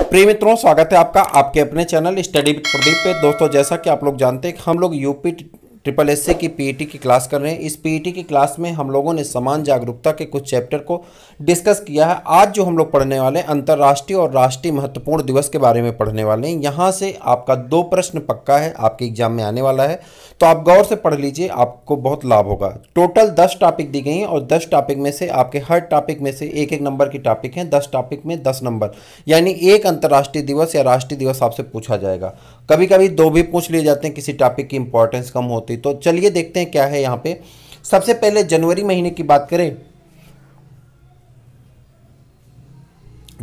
प्रिय मित्रों स्वागत है आपका आपके अपने चैनल स्टडी प्रदीप पे दोस्तों जैसा कि आप लोग जानते हैं हम लोग यूपी ट्रिपल एस की पीईटी e की क्लास कर रहे हैं इस पीईटी e की क्लास में हम लोगों ने समान जागरूकता के कुछ चैप्टर को डिस्कस किया है आज जो हम लोग पढ़ने वाले हैं अंतर्राष्ट्रीय और राष्ट्रीय महत्वपूर्ण दिवस के बारे में पढ़ने वाले हैं यहाँ से आपका दो प्रश्न पक्का है आपके एग्जाम में आने वाला है तो आप गौर से पढ़ लीजिए आपको बहुत लाभ होगा टोटल दस टॉपिक दी गई हैं और दस टॉपिक में से आपके हर टॉपिक में से एक एक नंबर की टॉपिक हैं दस टॉपिक में दस नंबर यानी एक अंतर्राष्ट्रीय दिवस या राष्ट्रीय दिवस आपसे पूछा जाएगा कभी कभी दो भी पूछ लिए जाते हैं किसी टॉपिक की इंपॉर्टेंस कम होती तो चलिए देखते हैं क्या है यहाँ पे सबसे पहले जनवरी महीने की बात करें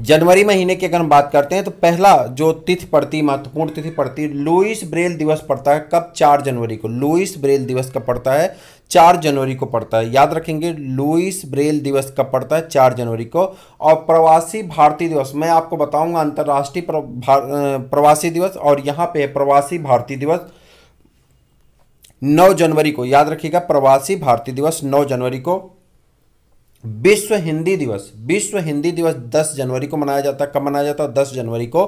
जनवरी महीने की अगर हम बात करते हैं तो पहला जो तिथि पड़ती महत्वपूर्ण तिथि पड़ती है लुइस ब्रेल दिवस पड़ता है कब चार जनवरी को लुइस ब्रेल दिवस कब पड़ता है चार जनवरी को पड़ता है याद रखेंगे लुइस ब्रेल दिवस कब पड़ता है चार जनवरी को और प्रवासी भारतीय दिवस मैं आपको बताऊंगा अंतर्राष्ट्रीय प्रवासी दिवस और यहाँ पे प्रवासी भारतीय दिवस नौ जनवरी को याद रखिएगा प्रवासी भारतीय दिवस नौ जनवरी को विश्व हिंदी दिवस विश्व हिंदी दिवस 10 जनवरी को मनाया जाता है कब मनाया जाता है 10 जनवरी को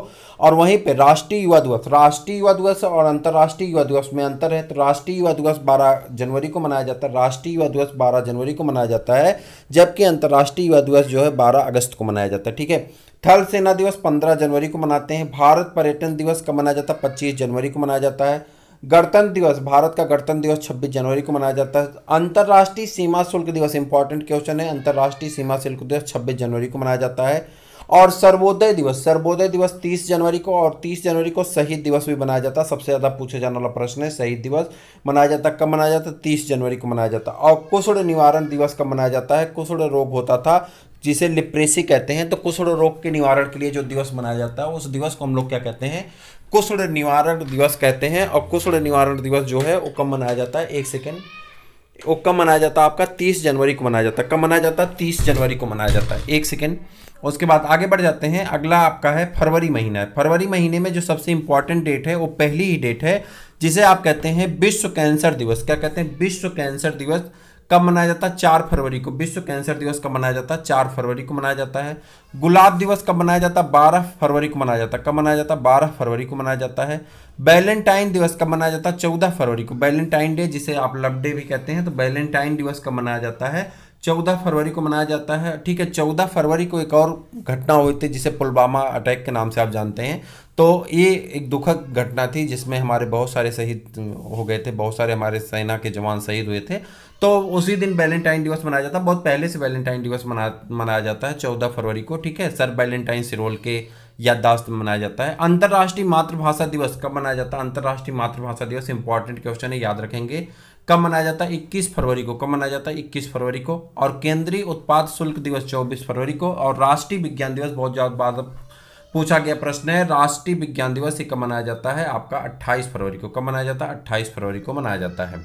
और वहीं पे राष्ट्रीय युवा दिवस राष्ट्रीय युवा दिवस और अंतर्राष्ट्रीय युवा दिवस में अंतर है तो राष्ट्रीय युवा दिवस 12 जनवरी को मनाया जाता है राष्ट्रीय युवा दिवस 12 जनवरी को मनाया जाता है जबकि अंतर्राष्ट्रीय युवा दिवस जो है बारह अगस्त को मनाया जाता है ठीक है थल सेना दिवस पंद्रह जनवरी को मनाते हैं भारत पर्यटन दिवस कब मनाया जाता है पच्चीस जनवरी को मनाया जाता है गणतंत्र दिवस भारत का गणतंत्र दिवस 26 जनवरी को मनाया जाता है अंतर्राष्ट्रीय सीमा शुल्क दिवस इंपॉर्टेंट क्वेश्चन है अंतर्राष्ट्रीय सीमा शुल्क दिवस 26 जनवरी को मनाया जाता है और सर्वोदय दिवस सर्वोदय दिवस 30 जनवरी को और 30 जनवरी को शहीद दिवस भी मनाया जाता है सबसे ज़्यादा पूछे जाने वाला प्रश्न है शहीद दिवस मनाया जाता कब मनाया जाता है तीस जनवरी को मनाया जाता और कुषण निवारण दिवस कब मनाया जाता है कुष्ठ रोग होता था जिसे लिप्रेसी कहते हैं तो कुष्ठ रोग के निवारण के लिए जो दिवस मनाया जाता है उस दिवस को हम लोग क्या कहते हैं कुष्ठ निवारण दिवस कहते हैं और कुष्ठ निवारण दिवस जो है वो कब मनाया जाता है एक सेकेंड वो कब मनाया जाता है आपका तीस जनवरी को मनाया जाता है कब मनाया जाता है तीस जनवरी को मनाया जाता है एक सेकेंड उसके बाद आगे बढ़ जाते हैं अगला आपका है फरवरी महीना है फरवरी महीने में जो सबसे इंपॉर्टेंट डेट है वो पहली ही डेट है जिसे आप कहते हैं विश्व कैंसर दिवस क्या कहते हैं विश्व कैंसर दिवस कब मनाया जाता है चार फरवरी को विश्व कैंसर दिवस कब मनाया जाता है चार फरवरी को मनाया जाता है गुलाब दिवस कब मनाया जाता है बारह फरवरी को मनाया जाता है कब मनाया जाता है बारह फरवरी को मनाया जाता है वैलेंटाइन दिवस कब मनाया जाता है चौदह फरवरी को वैलेंटाइन डे जिसे आप लव डे भी कहते हैं तो वैलेंटाइन दिवस कब मनाया जाता है चौदह फरवरी को मनाया जाता है ठीक है चौदह फरवरी को एक और घटना हुई थी जिसे पुलवामा अटैक के नाम से आप जानते हैं तो ये एक दुखद घटना थी जिसमें हमारे बहुत सारे शहीद हो गए थे बहुत सारे हमारे सेना के जवान शहीद हुए थे तो उसी दिन वैलेंटाइन दिवस मनाया जाता है बहुत पहले से वैलेंटाइन दिवस मना मनाया जाता है चौदह फरवरी को ठीक है सर वैलेंटाइन सिरोल के याददाश्त में मनाया जाता है अंतर्राष्ट्रीय मातृभाषा दिवस कब मनाया जाता है अंतर्राष्ट्रीय मातृभाषा दिवस इंपॉर्टेंट क्वेश्चन है याद रखेंगे कब मनाया जाता है इक्कीस फरवरी को कब मनाया जाता है इक्कीस फरवरी को और केंद्रीय उत्पाद शुल्क दिवस चौबीस फरवरी को और राष्ट्रीय विज्ञान दिवस बहुत ज़्यादा पूछा गया प्रश्न है राष्ट्रीय विज्ञान दिवस कब मनाया जाता है आपका 28 फरवरी को कब मनाया जाता है 28 फरवरी को मनाया जाता है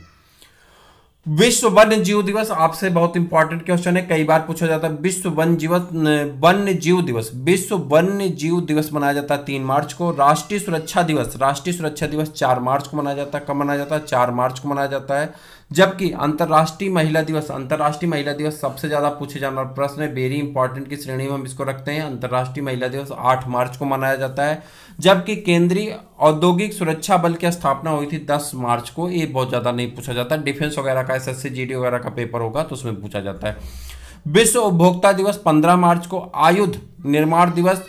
विश्व वन्य जीव दिवस आपसे बहुत इंपॉर्टेंट क्वेश्चन है कई बार पूछा जाता है विश्व वन्य जीव वन्य जीव दिवस विश्व वन्य जीव दिवस मनाया जाता है तीन मार्च को राष्ट्रीय सुरक्षा दिवस राष्ट्रीय सुरक्षा दिवस चार मार्च को मनाया जाता है कब मनाया जाता है चार मार्च को मनाया जाता है जबकि अंतर्राष्ट्रीय महिला दिवस अंतर्राष्ट्रीय महिला दिवस सबसे ज़्यादा पूछे जाने वाला प्रश्न है वेरी इंपॉर्टेंट की श्रेणी में हम इसको रखते हैं अंतर्राष्ट्रीय महिला दिवस आठ मार्च को मनाया जाता है जबकि केंद्रीय औद्योगिक सुरक्षा बल की स्थापना हुई थी दस मार्च को ये बहुत ज़्यादा नहीं पूछा जाता डिफेंस वगैरह का एस एस वगैरह का पेपर होगा तो उसमें पूछा जाता है विश्व उपभोक्ता दिवस पंद्रह मार्च को आयुध निर्माण दिवस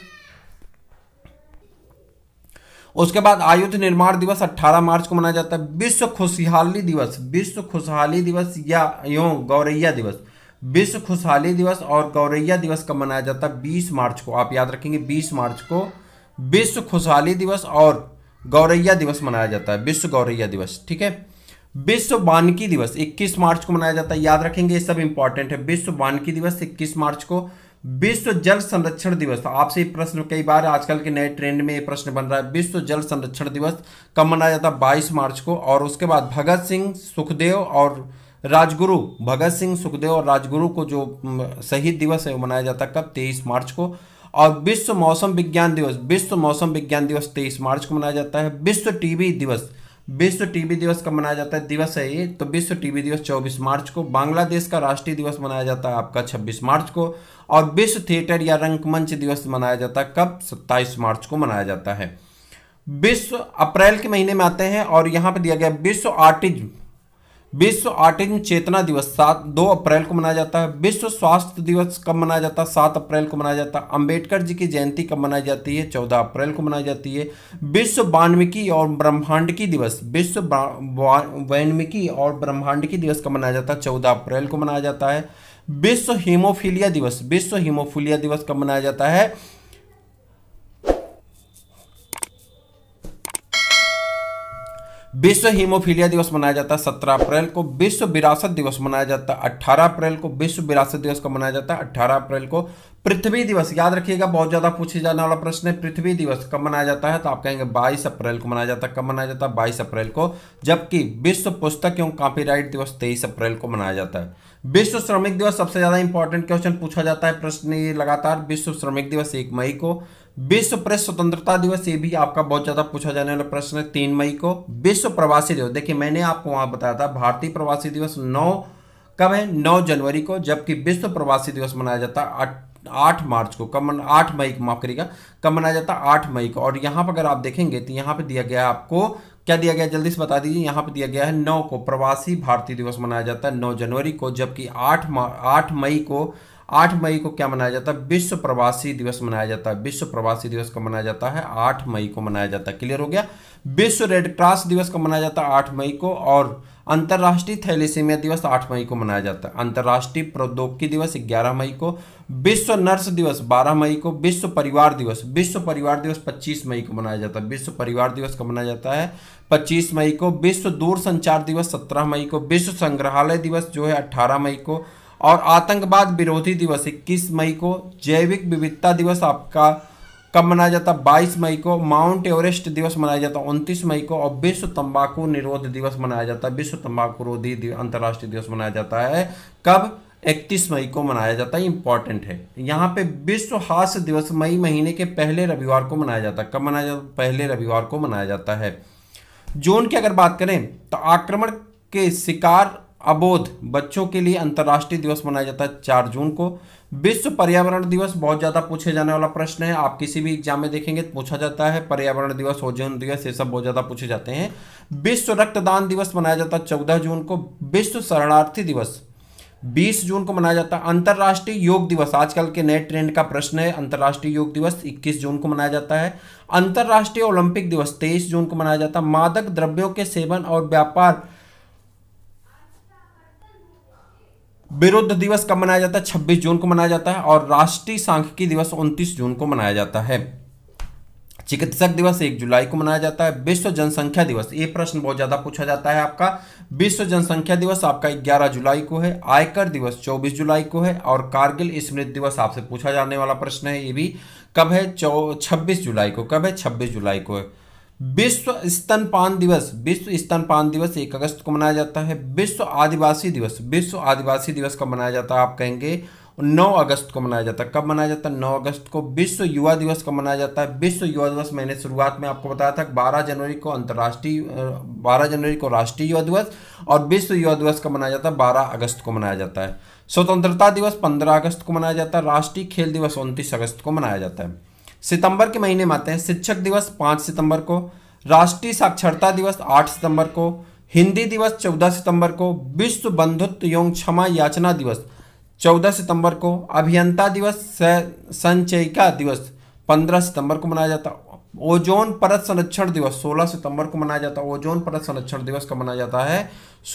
उसके बाद आयुध निर्माण दिवस 18 मार्च को मनाया जाता है विश्व खुशहाली दिवस विश्व खुशहाली दिवस या यो गौरैया दिवस विश्व खुशहाली दिवस और गौरैया दिवस कब मनाया जाता है बीस मार्च को आप याद रखेंगे बीस मार्च को विश्व खुशहाली दिवस और गौरैया दिवस मनाया जाता है विश्व गौरैया दिवस ठीक है विश्व वानिकी दिवस 21 मार्च को मनाया जाता है याद रखेंगे ये सब इंपॉर्टेंट है विश्व वानिकी दिवस 21 मार्च को विश्व जल संरक्षण दिवस तो आपसे प्रश्न कई बार आजकल के नए ट्रेंड में ये प्रश्न बन रहा है विश्व जल संरक्षण दिवस कब मनाया जाता है बाईस मार्च को और उसके बाद भगत सिंह सुखदेव और राजगुरु भगत सिंह सुखदेव और राजगुरु को जो शहीद दिवस है वो मनाया जाता है कब तेईस मार्च को और विश्व मौसम विज्ञान दिवस विश्व मौसम विज्ञान दिवस तेईस मार्च को मनाया जाता है विश्व टीवी दिवस विश्व टीबी दिवस कब मनाया जाता है दिवस है ये तो विश्व टीबी दिवस 24 मार्च को बांग्लादेश का राष्ट्रीय दिवस मनाया जाता है आपका 26 मार्च को और विश्व थिएटर या रंगमंच दिवस मनाया जाता है कब 27 मार्च को मनाया जाता है विश्व अप्रैल के महीने में आते हैं और यहाँ पर दिया गया विश्व आर्टिज्म विश्व ऑटिज्म चेतना दिवस सात दो अप्रैल को मनाया जाता है विश्व स्वास्थ्य दिवस कब मनाया जाता है सात अप्रैल को मनाया जाता है अंबेडकर जी की जयंती कब मनाई जाती है चौदह अप्रैल को मनाई जाती है विश्व वाल्मीकि और ब्रह्मांडकी दिवस विश्व वाल्मीकि और ब्रह्मांडकी दिवस कब मनाया जाता है चौदह अप्रैल को मनाया जाता है विश्व हीमोफीलिया दिवस विश्व हीमोफीलिया दिवस कब मनाया जाता है विश्व हीमोफीलिया दिवस मनाया जाता है सत्रह अप्रैल को विश्व विरासत दिवस मनाया जाता है अठारह अप्रैल को विश्व विरासत दिवस का मनाया जाता है अट्ठारह अप्रैल को पृथ्वी दिवस याद रखिएगा बहुत ज़्यादा पूछे जाने वाला प्रश्न है पृथ्वी दिवस कब मनाया जाता है तो आप कहेंगे 22 अप्रैल को मनाया जाता है कब मनाया जाता है 22 अप्रैल को जबकि विश्व पुस्तक एवं कॉपीराइट दिवस 23 अप्रैल को मनाया जाता है विश्व श्रमिक दिवस सबसे ज़्यादा इंपॉर्टेंट क्वेश्चन पूछा जाता है प्रश्न ये लगातार विश्व श्रमिक दिवस एक मई को विश्व प्रेस स्वतंत्रता दिवस ये भी आपका बहुत ज्यादा पूछा जाने वाला प्रश्न है तीन मई को विश्व प्रवासी दिवस देखिए मैंने आपको वहां बताया था भारतीय प्रवासी दिवस नौ कब है नौ जनवरी को जबकि विश्व प्रवासी दिवस मनाया जाता है आठ मार्च को कब मना आठ मई को माफ करिएगा कब मनाया जाता है आठ मई को और यहां पर अगर आप देखेंगे तो यहां पर दिया गया है आपको क्या दिया गया जल्दी से बता दीजिए यहाँ पे दिया गया है नौ को प्रवासी भारतीय दिवस मनाया जाता है नौ जनवरी को जबकि आठ आठ मई को आठ मई को क्या मनाया जाता है विश्व प्रवासी दिवस मनाया जाता है विश्व प्रवासी दिवस कब मनाया जाता है आठ मई को मनाया जाता है क्लियर हो गया विश्व रेडक्रॉस दिवस कब मनाया जाता है आठ मई को और अंतर्राष्ट्रीय थैलेसीमिया दिवस आठ मई को मनाया जाता है अंतर्राष्ट्रीय प्रौद्योगिकी दिवस ग्यारह मई को विश्व नर्स दिवस बारह मई को विश्व परिवार दिवस विश्व परिवार दिवस पच्चीस मई को मनाया जाता है विश्व परिवार दिवस कब मनाया जाता है पच्चीस मई को विश्व दूर संचार दिवस सत्रह मई को विश्व संग्रहालय दिवस जो है अट्ठारह मई को और आतंकवाद विरोधी दिवस इक्कीस मई को जैविक विविधता दिवस आपका कब मनाया जाता है बाईस मई को माउंट एवरेस्ट दिवस मनाया जाता है उनतीस मई को और विश्व तंबाकू निरोध दिवस मनाया जाता है विश्व तंबाकू रोधी अंतर्राष्ट्रीय दिवस मनाया जाता है कब इकतीस मई को मनाया जाता है इंपॉर्टेंट है यहाँ पे विश्व हास्य दिवस मई महीने के पहले रविवार को मनाया जाता है कब मनाया जाता है पहले रविवार को मनाया जाता है जोन की अगर बात करें तो आक्रमण के शिकार अबोध बच्चों के लिए अंतर्राष्ट्रीय दिवस मनाया जाता है चार जून को विश्व पर्यावरण दिवस बहुत ज़्यादा पूछे जाने वाला प्रश्न है आप किसी भी एग्जाम में देखेंगे तो पूछा जाता है पर्यावरण दिवस ओजोन दिवस ये सब बहुत ज़्यादा पूछे जाते हैं विश्व रक्तदान दिवस मनाया जाता है चौदह जून को विश्व शरणार्थी दिवस 20 जून को मनाया जाता है अंतर्राष्ट्रीय योग दिवस आजकल के नए ट्रेंड का प्रश्न है अंतर्राष्ट्रीय योग दिवस 21 जून को मनाया जाता है अंतर्राष्ट्रीय ओलंपिक दिवस 23 जून को मनाया जाता है मादक द्रव्यों के सेवन और व्यापार विरोध दिवस कब मनाया जाता है छब्बीस जून को मनाया जाता है और राष्ट्रीय सांख्यिकी दिवस उनतीस जून को मनाया जाता है चिकित्सक दिवस एक जुलाई को मनाया जाता है विश्व जनसंख्या दिवस ये प्रश्न बहुत ज्यादा पूछा जाता है आपका विश्व जनसंख्या दिवस आपका 11 जुलाई को है आयकर दिवस 24 जुलाई को है और कारगिल स्मृति दिवस आपसे पूछा जाने वाला प्रश्न है ये भी कब है छब्बीस जुलाई को कब है छब्बीस जुलाई को है विश्व स्तनपान दिवस विश्व स्तनपान दिवस एक अगस्त को मनाया जाता है विश्व आदिवासी दिवस विश्व आदिवासी दिवस कब मनाया जाता है आप कहेंगे 9 अगस्त को मनाया जाता है कब मनाया जाता है 9 अगस्त को विश्व युवा दिवस कब मनाया जाता है विश्व युवा दिवस मैंने शुरुआत में आपको बताया था 12 जनवरी को अंतर्राष्ट्रीय 12 जनवरी को राष्ट्रीय युवा दिवस और विश्व युवा दिवस कब मनाया जाता है 12 अगस्त को मनाया जाता है स्वतंत्रता दिवस 15 अगस्त को मनाया जाता है राष्ट्रीय खेल दिवस उनतीस अगस्त को मनाया जाता है सितंबर के महीने में आते हैं शिक्षक दिवस पाँच सितंबर को राष्ट्रीय साक्षरता दिवस आठ सितंबर को हिंदी दिवस चौदह सितंबर को विश्व बंधुत्व एवं क्षमा याचना दिवस चौदह सितंबर को अभियंता दिवस संचयिका दिवस पंद्रह सितंबर को मनाया जाता ओजोन परत संरक्षण दिवस 16 सितंबर को मनाया जाता है ओजोन परत संरक्षण दिवस का मनाया जाता है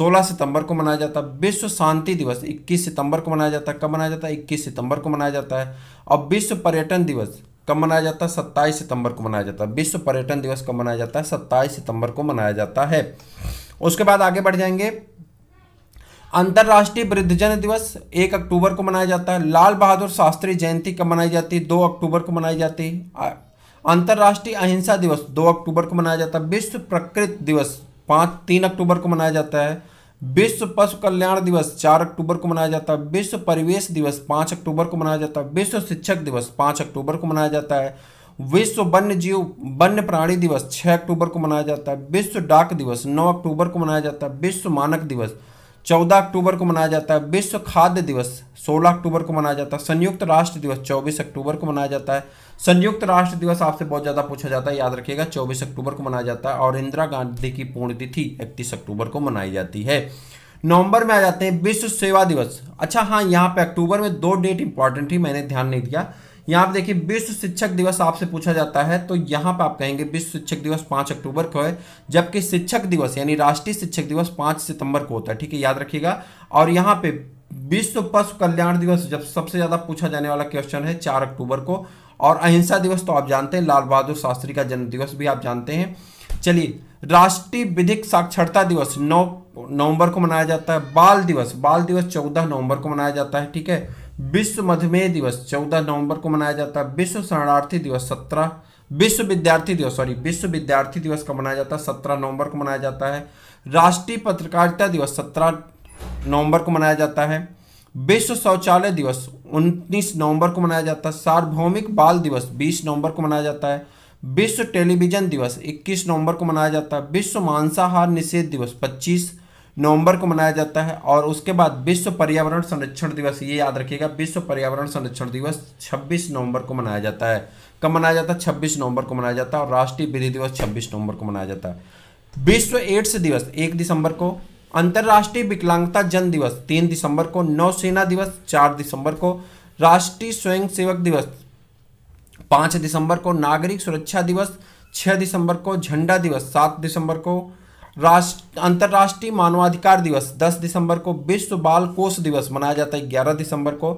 16 सितंबर को मनाया जाता है विश्व शांति दिवस 21 सितंबर को मनाया जाता है कब मनाया जाता है 21 सितंबर को मनाया जाता है और विश्व पर्यटन दिवस कब मनाया जाता है सत्ताईस सितंबर को मनाया जाता है विश्व पर्यटन दिवस कब मनाया जाता है सत्ताईस सितंबर को मनाया जाता है उसके बाद आगे बढ़ जाएंगे अंतर्राष्ट्रीय वृद्धजन दिवस एक अक्टूबर को मनाया जाता है लाल बहादुर शास्त्री जयंती कब मनाई जाती है दो अक्टूबर को मनाई जाती है अंतर्राष्ट्रीय अहिंसा दिवस दो अक्टूबर को मनाया जाता है विश्व प्रकृति दिवस पाँच तीन अक्टूबर को मनाया जाता है विश्व पशु कल्याण दिवस चार अक्टूबर को मनाया जाता है विश्व परिवेश दिवस पाँच अक्टूबर को मनाया जाता है विश्व शिक्षक दिवस पाँच अक्टूबर को मनाया जाता है विश्व वन्य जीव वन्य प्राणी दिवस छः अक्टूबर को मनाया जाता है विश्व डाक दिवस नौ अक्टूबर को मनाया जाता है विश्व मानक दिवस चौदह अक्टूबर को मनाया जाता है विश्व खाद्य दिवस सोलह अक्टूबर को मनाया जाता है संयुक्त राष्ट्र दिवस चौबीस अक्टूबर को मनाया जाता है संयुक्त राष्ट्र दिवस आपसे बहुत ज़्यादा पूछा जाता है याद रखिएगा 24 अक्टूबर को मनाया जाता है और इंदिरा गांधी की पुण्यतिथि इकतीस अक्टूबर को मनाई जाती है नवंबर में आ जाते हैं विश्व सेवा दिवस अच्छा हाँ यहाँ पे अक्टूबर में दो डेट इंपॉर्टेंट थी मैंने ध्यान नहीं दिया यहाँ पे देखिए विश्व शिक्षक दिवस आपसे पूछा जाता है तो यहाँ पे आप कहेंगे विश्व शिक्षक दिवस पाँच अक्टूबर को है जबकि शिक्षक दिवस यानी राष्ट्रीय शिक्षक दिवस पाँच सितंबर को होता है ठीक है याद रखिएगा और यहाँ पे विश्व पशु कल्याण दिवस जब सबसे ज़्यादा पूछा जाने वाला क्वेश्चन है चार अक्टूबर को और अहिंसा दिवस तो आप जानते हैं लाल बहादुर शास्त्री का जन्म दिवस भी आप जानते हैं चलिए राष्ट्रीय विधिक साक्षरता दिवस नौ नवंबर को मनाया जाता है बाल दिवस बाल दिवस चौदह नवंबर को मनाया जाता है ठीक है विश्व मधुमेह दिवस चौदह नवंबर को मनाया जाता है विश्व शरणार्थी दिवस सत्रह विश्व विद्यार्थी दिवस सॉरी विश्व विद्यार्थी दिवस का मनाया जाता है सत्रह नवंबर को मनाया जाता है राष्ट्रीय पत्रकारिता दिवस सत्रह नवंबर को मनाया जाता है विश्व शौचालय दिवस 19 नवंबर को मनाया जाता है सार्वभौमिक बाल दिवस 20 नवंबर को मनाया जाता है विश्व टेलीविजन दिवस 21 नवंबर को मनाया जाता है विश्व मांसाहार निषेध दिवस 25 नवंबर को मनाया जाता है और उसके बाद विश्व पर्यावरण संरक्षण दिवस ये याद रखिएगा विश्व पर्यावरण संरक्षण दिवस 26 नवंबर को मनाया जाता है कब मनाया जाता है छब्बीस नवंबर को मनाया जाता है और राष्ट्रीय विधि दिवस छब्बीस नवंबर को मनाया जाता है विश्व एड्स दिवस एक दिसंबर को अंतर्राष्ट्रीय विकलांगता जन दिवस तीन दिसंबर को नौसेना दिवस चार दिसंबर को राष्ट्रीय स्वयंसेवक दिवस पाँच दिसंबर को नागरिक सुरक्षा दिवस छः दिसंबर को झंडा दिवस सात दिसंबर को राष्ट्र अंतर्राष्ट्रीय मानवाधिकार दिवस दस दिसंबर को विश्व बाल कोष दिवस मनाया जाता है ग्यारह दिसंबर को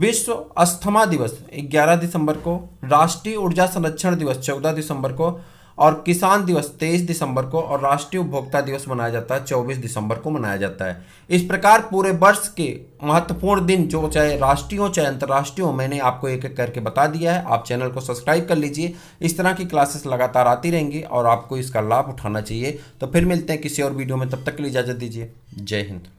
विश्व अस्थमा दिवस ग्यारह दिसंबर को राष्ट्रीय ऊर्जा संरक्षण दिवस चौदह दिसंबर को और किसान दिवस 23 दिसंबर को और राष्ट्रीय उपभोक्ता दिवस मनाया जाता है 24 दिसंबर को मनाया जाता है इस प्रकार पूरे वर्ष के महत्वपूर्ण दिन जो चाहे राष्ट्रीय हो चाहे अंतर्राष्ट्रीय हो मैंने आपको एक एक करके बता दिया है आप चैनल को सब्सक्राइब कर लीजिए इस तरह की क्लासेस लगातार आती रहेंगी और आपको इसका लाभ उठाना चाहिए तो फिर मिलते हैं किसी और वीडियो में तब तक के लिए इजाज़त दीजिए जय हिंद